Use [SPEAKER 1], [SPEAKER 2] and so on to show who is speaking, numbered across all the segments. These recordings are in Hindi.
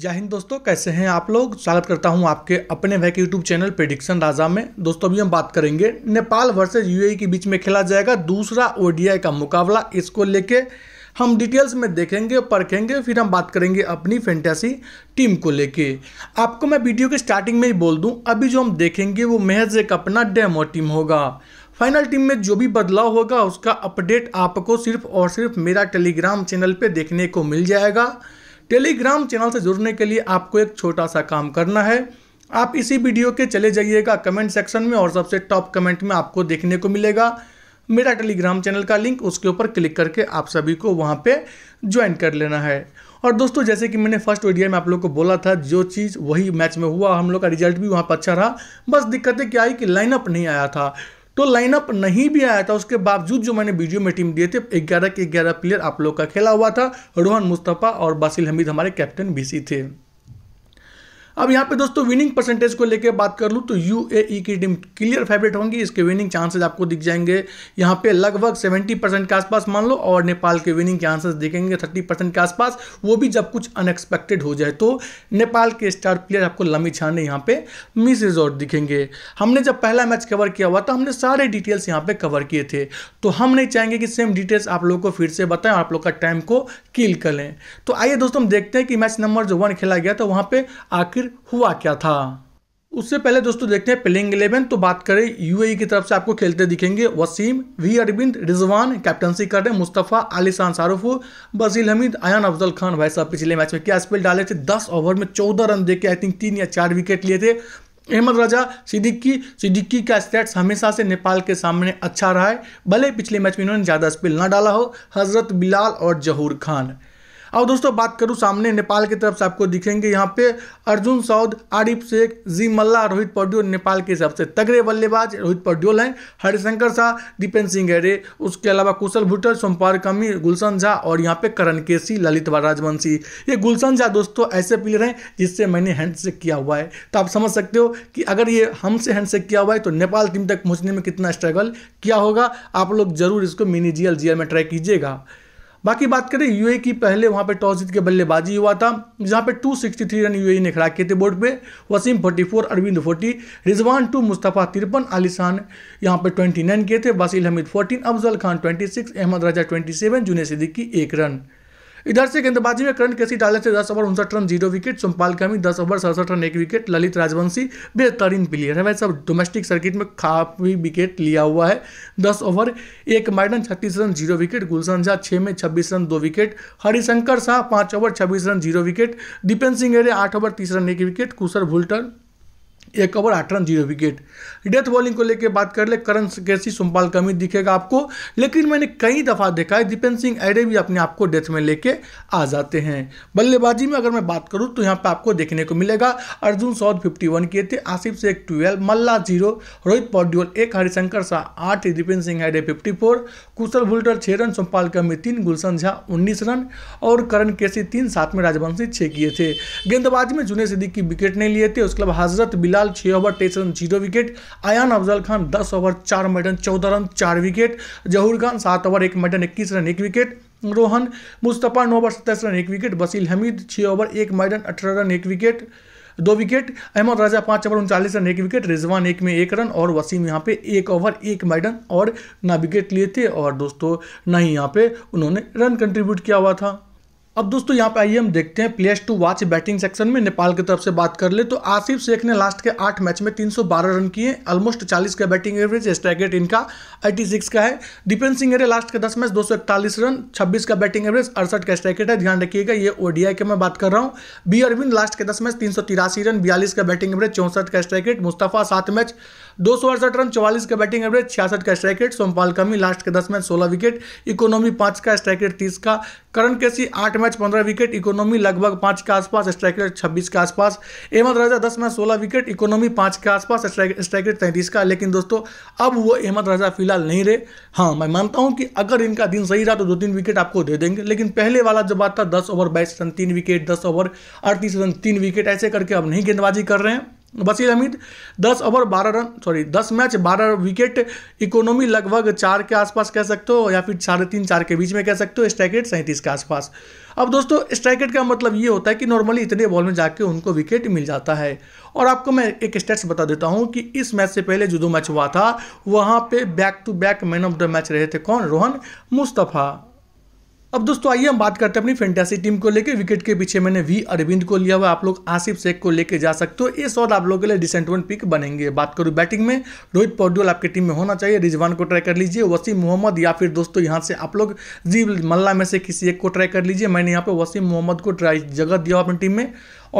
[SPEAKER 1] जय हिंद दोस्तों कैसे हैं आप लोग स्वागत करता हूं आपके अपने भाई के यूट्यूब चैनल प्रेडिक्शन राजा में दोस्तों अभी हम बात करेंगे नेपाल वर्सेज यूएई e के बीच में खेला जाएगा दूसरा ओडीआई का मुकाबला इसको लेके हम डिटेल्स में देखेंगे परखेंगे फिर हम बात करेंगे अपनी फैंटेसी टीम को लेके आपको मैं वीडियो के स्टार्टिंग में ही बोल दूँ अभी जो हम देखेंगे वो महज एक अपना डेमो टीम होगा फाइनल टीम में जो भी बदलाव होगा उसका अपडेट आपको सिर्फ और सिर्फ मेरा टेलीग्राम चैनल पर देखने को मिल जाएगा टेलीग्राम चैनल से जुड़ने के लिए आपको एक छोटा सा काम करना है आप इसी वीडियो के चले जाइएगा कमेंट सेक्शन में और सबसे टॉप कमेंट में आपको देखने को मिलेगा मेरा टेलीग्राम चैनल का लिंक उसके ऊपर क्लिक करके आप सभी को वहाँ पे ज्वाइन कर लेना है और दोस्तों जैसे कि मैंने फर्स्ट वीडियो में आप लोग को बोला था जो चीज़ वही मैच में हुआ हम लोग का रिजल्ट भी वहाँ पर अच्छा रहा बस दिक्कतें क्या आई कि लाइनअप नहीं आया था तो लाइनअप नहीं भी आया था उसके बावजूद जो मैंने वीडियो में टीम दिए थे ग्यारह के ग्यारह प्लेयर आप लोग का खेला हुआ था रोहन मुस्तफ़ा और बासिल हमीद हमारे कैप्टन बीसी थे अब यहाँ पे दोस्तों विनिंग परसेंटेज को लेकर बात कर लूँ तो ई e की टीम क्लियर फेवरेट होंगी इसके विनिंग चांसेस आपको दिख जाएंगे यहाँ पे लगभग सेवेंटी परसेंट के आसपास मान लो और नेपाल के विनिंग चांसेस दिखेंगे थर्टी परसेंट के आसपास वो भी जब कुछ अनएक्सपेक्टेड हो जाए तो नेपाल के स्टार प्लेयर आपको लंबी छाने यहाँ पे मिस और दिखेंगे हमने जब पहला मैच कवर किया हुआ था हमने सारे डिटेल्स यहाँ पे कवर किए थे तो हम नहीं चाहेंगे कि सेम डिटेल्स आप लोग को फिर से बताएं आप लोग का टाइम को किल कर लें तो आइए दोस्तों हम देखते हैं कि मैच नंबर जो वन खेला गया था वहाँ पर आखिर आखिर हुआ क्या था उससे पहले दोस्तों देखते हैं प्लेइंग इलेवन तो बात करें यूएई e की तरफ से आपको खेलते दिखेंगे वसीम वी अरबिंद रिजवान कैप्टनसी कर रहे मुस्तफ़ा आलिसान शाहरुफ बजील हमीद अयान अफजल खान भाई साहब पिछले मैच में क्या स्पेल डाले थे दस ओवर में चौदह रन देके आई थिंक तीन या चार विकेट लिए थे अहमद राजा सिद्दीकी सिद्दीकी का स्टेट्स हमेशा से नेपाल के सामने अच्छा रहा है भले पिछले मैच में इन्होंने ज़्यादा स्पेल ना डाला हो हज़रत बिलाल और जहूर खान अब दोस्तों बात करूँ सामने नेपाल की तरफ से आपको दिखेंगे यहाँ पे अर्जुन सऊद आरिफ शेख जी मल्ला रोहित पड्योल नेपाल के सबसे तगड़े बल्लेबाज रोहित पड्योल हैं हरिशंकर शाह दीपेंद्र सिंह हेरे उसके अलावा कुशल भुट्टर सोमपार कमी गुलशन झा और यहाँ पे करण केसी ललित राजवंशी ये गुलशन झा दोस्तों ऐसे प्लेयर हैं जिससे मैंने हैंडसेक किया हुआ है तो आप समझ सकते हो कि अगर ये हमसे हैंडसेक किया हुआ है तो नेपाल टीम तक पहुँचने में कितना स्ट्रगल किया होगा आप लोग जरूर इसको मिनी जी एल में ट्राई कीजिएगा बाकी बात करें यू e की पहले वहाँ पे टॉस जीत के बल्लेबाजी हुआ था जहाँ पे 263 रन यू e ने खड़ा किए थे बोर्ड पे वसीम 44 अरविंद 40 रिजवान टू मुस्तफ़ा तिरपन आलिशान यहाँ पे 29 किए थे वसील हमीद 14 अफजल खान 26 अहमद राजा 27 जुने सिद्दीकी एक रन इधर से गेंदबाजी में करण केसी डाले थे दस ओवर उनसठ रन जीरो विकेट सोमपाल कमी दस ओवर सड़सठ रन एक विकेट ललित राजवंशी बेहतरीन प्लेयर है वह सब डोमेस्टिक सर्किट में काफी विकेट लिया हुआ है दस ओवर एक मैडन छत्तीस run zero wicket Gulshan Jha छः में छब्बीस रन दो विकेट हरिशंकर शाह पाँच ओवर छब्बीस run zero wicket Dipendra Singh Airee आठ ओवर तीस रन एक विकेट कुशर भुलटन एक ओवर आठ run zero wicket death bowling को लेकर बात कर ले करण कैसी सोमपाल कमी दिखेगा आपको लेकिन मैंने कई दफ़ा देखा है दीपेंद्र सिंह एडे भी अपने आप को डेथ में लेके आ जाते हैं बल्लेबाजी में अगर मैं बात करूँ तो यहाँ पर आपको देखने को मिलेगा अर्जुन सौद फिफ्टी वन किए थे आसिफ शेख ट्वेल्व मल्ला जीरो रोहित पॉड्योल एक हरिशंकर शाह आठ दीपेंद्र सिंह एडे फिफ्टी फोर कुशल भुलटर छः रन सोमपाल कमी तीन गुलशन झा उन्नीस रन और करण कैसी तीन सात में राजवंशी छः किए थे गेंदबाजी में जुने की विकेट नहीं लिए थे उसके अलावा हजरत बिलाल अग्रवाल छः ओवर तेईस run zero wicket Ayan Afzal Khan दस ओवर चार मैडन चौदह रन चार विकेट जहूर खान सात ओवर एक मैडन इक्कीस रन एक विकेट रोहन मुस्तफ़ा नौ ओवर सत्ताईस रन एक विकेट बसील हमीद छः ओवर एक मैडन अठारह रन एक विकेट दो विकेट अहमद राजा पाँच ओवर उनचालीस रन एक विकेट रिजवान एक में एक रन और वसीम यहाँ पे एक ओवर एक मैडन और ना विकेट लिए थे और दोस्तों ना ही यहाँ पे उन्होंने रन कंट्रीब्यूट किया हुआ था अब दोस्तों यहाँ पे आइए हम देखते हैं players to watch batting section में नेपाल की तरफ से बात कर ले तो आसिफ शेख ने लास्ट के आठ मैच में 312 रन किए ऑलमोस्ट 40 का बैटिंग एवरेज स्ट्राइक रेट इनका 86 का है दीपेन सिंह ने लास्ट के 10 मैच 241 रन 26 का बैटिंग एवरेज अड़सठ का स्ट्राइक रेट है ध्यान रखिएगा ये ओडीआई के मैं बात कर रहा हूँ बी अरविंद लास्ट के दस मैच तीन रन बयालीस का बैटिंग एवरेज चौंसठ का स्ट्राइक रेट मुस्तफ़ा सात मैच दो रन चौवालीस का बैटिंग एवरेज छियासठ का स्ट्राइक रेट सोमपाल कमी लास्ट के दस मैच सोलह विकेट इकोनॉमी पांच का स्ट्राइक रेट तीस का करण केसी आठ मैच पंद्रह विकेट इकोनॉमी लगभग पांच के आसपास स्ट्राइक रेट छब्बीस के आसपास अहमद राजा दस मैच सोलह विकेट इकोनॉमी पांच के आसपास स्ट्राइक रेट तैंतीस का लेकिन दोस्तों अब वो अहमद राजा फिलहाल नहीं रहे हाँ मैं मानता हूँ कि अगर इनका दिन सही रहा तो दो तीन विकेट आपको दे देंगे लेकिन पहले वाला जो बात था दस ओवर बाईस रन तीन विकेट दस ओवर अड़तीस रन तीन विकेट ऐसे करके अब नहीं गेंदबाजी कर रहे हैं बसीर अहमद दस ओवर बारह रन सॉरी दस मैच बारह विकेट इकोनॉमी लगभग चार के आसपास कह सकते हो या फिर साढ़े तीन चार के बीच में कह सकते हो स्ट्राइक रेट सैंतीस के आसपास अब दोस्तों स्ट्राइक रेट का मतलब ये होता है कि नॉर्मली इतने बॉल में जाके उनको विकेट मिल जाता है और आपको मैं एक स्टेट्स बता देता हूँ कि इस मैच से पहले जो दो मैच हुआ था वहाँ पे back to back man of the match रहे थे कौन रोहन मुस्तफ़ा अब दोस्तों आइए हम बात करते हैं अपनी फेंटेसी टीम को लेकर विकेट के पीछे मैंने वी अरविंद को लिया हुआ आप लोग आसिफ शेख को लेकर जा सकते हो ये शॉट आप लोगों के लिए डिसेंट वन पिक बनेंगे बात करूँ बैटिंग में रोहित पौडुल आपकी टीम में होना चाहिए रिजवान को ट्राई कर लीजिए वसीम मोहम्मद या फिर दोस्तों यहाँ से आप लोग जी मल्ला में से किसी एक को ट्राई कर लीजिए मैंने यहाँ पर वसीम मोहम्मद को ट्राई जगह दिया अपनी टीम में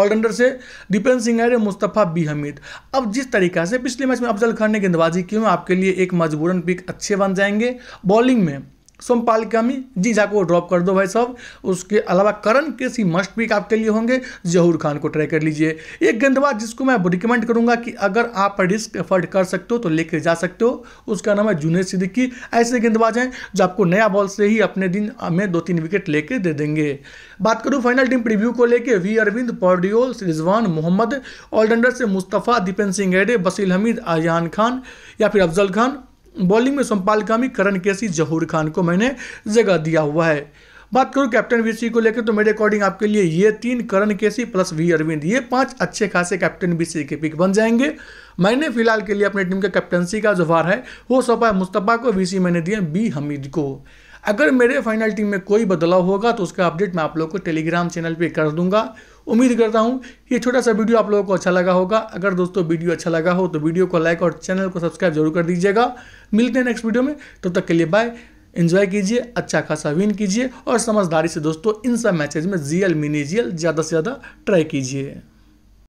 [SPEAKER 1] ऑलराउंडर से दीपेंद्र सिंह आर्य मुस्तफ़ा बी हमीद अब जिस तरीका से पिछले मैच में अफजल खान ने गेंदबाजी की हूँ आपके लिए एक मजबूरन पिक अच्छे बन जाएंगे बॉलिंग में सोमपाल में जी जाको ड्रॉप कर दो भाई साहब उसके अलावा करण कृषि मस्ट पिक आपके लिए होंगे जहूर खान को ट्राई कर लीजिए एक गेंदबाज जिसको मैं रिकमेंड करूंगा कि अगर आप रिस्क एफर्ड कर सकते हो तो लेके जा सकते हो उसका नाम है जुनेद सिद्दीकी ऐसे गेंदबाज हैं जो आपको नया बॉल से ही अपने दिन में दो तीन विकेट लेके दे देंगे बात करूँ फाइनल टीम प्रिव्यू को लेकर वी अरविंद पॉडियोल रिजवान मोहम्मद ऑलराउंडर से मुस्तफ़ा दीपेंद्र सिंह एडे बसील हमीद आयान खान या फिर अफजल खान बॉलिंग में संपालकामी करण केसी जहूर खान को मैंने जगह दिया हुआ है बात करूं कैप्टन बीसी को लेकर तो मेरे अकॉर्डिंग आपके लिए ये तीन करण केसी प्लस वी अरविंद ये पांच अच्छे खासे कैप्टन बीसी के पिक बन जाएंगे मैंने फिलहाल के लिए अपने टीम के कैप्टनसी का जो है वो सौंपा मुस्तफ़ा को बीसी मैंने दिया बी हमीद को अगर मेरे फाइनल टीम में कोई बदलाव होगा तो उसका अपडेट मैं आप लोग को टेलीग्राम चैनल पर कर दूंगा उम्मीद करता हूँ ये छोटा सा वीडियो आप लोगों को अच्छा लगा होगा अगर दोस्तों वीडियो अच्छा लगा हो तो वीडियो को लाइक और चैनल को सब्सक्राइब जरूर कर दीजिएगा मिलते हैं नेक्स्ट वीडियो में तब तो तक के लिए बाय इन्जॉय कीजिए अच्छा खासा विन कीजिए और समझदारी से दोस्तों इन सब मैचेज में जीएल मिनी जीएल ज़्यादा से ज़्यादा ट्राई कीजिए